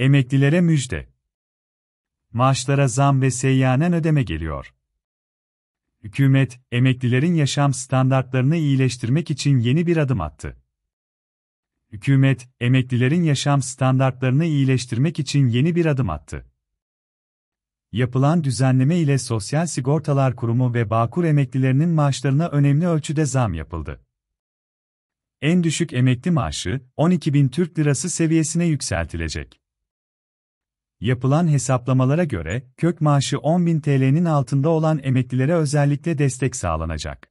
Emeklilere müjde. Maaşlara zam ve seyyanen ödeme geliyor. Hükümet, emeklilerin yaşam standartlarını iyileştirmek için yeni bir adım attı. Hükümet, emeklilerin yaşam standartlarını iyileştirmek için yeni bir adım attı. Yapılan düzenleme ile Sosyal Sigortalar Kurumu ve Bağkur emeklilerinin maaşlarına önemli ölçüde zam yapıldı. En düşük emekli maaşı 12.000 Türk Lirası seviyesine yükseltilecek. Yapılan hesaplamalara göre, kök maaşı 10.000 TL'nin altında olan emeklilere özellikle destek sağlanacak.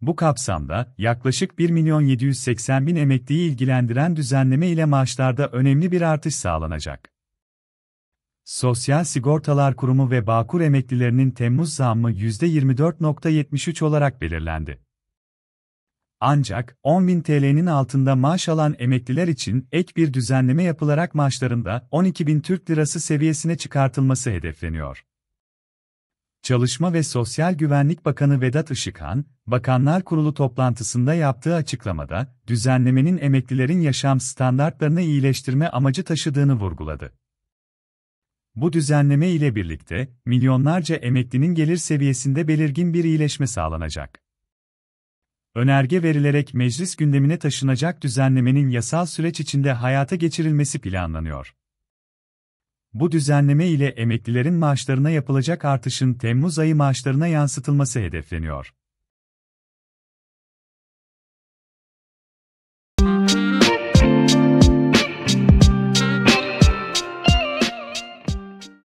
Bu kapsamda, yaklaşık 1.780.000 emekliyi ilgilendiren düzenleme ile maaşlarda önemli bir artış sağlanacak. Sosyal Sigortalar Kurumu ve Bağkur emeklilerinin Temmuz zammı %24.73 olarak belirlendi. Ancak 10.000 TL'nin altında maaş alan emekliler için ek bir düzenleme yapılarak maaşlarında 12.000 Türk Lirası seviyesine çıkartılması hedefleniyor. Çalışma ve Sosyal Güvenlik Bakanı Vedat Işıkhan, Bakanlar Kurulu toplantısında yaptığı açıklamada, düzenlemenin emeklilerin yaşam standartlarını iyileştirme amacı taşıdığını vurguladı. Bu düzenleme ile birlikte, milyonlarca emeklinin gelir seviyesinde belirgin bir iyileşme sağlanacak önerge verilerek meclis gündemine taşınacak düzenlemenin yasal süreç içinde hayata geçirilmesi planlanıyor. Bu düzenleme ile emeklilerin maaşlarına yapılacak artışın Temmuz ayı maaşlarına yansıtılması hedefleniyor.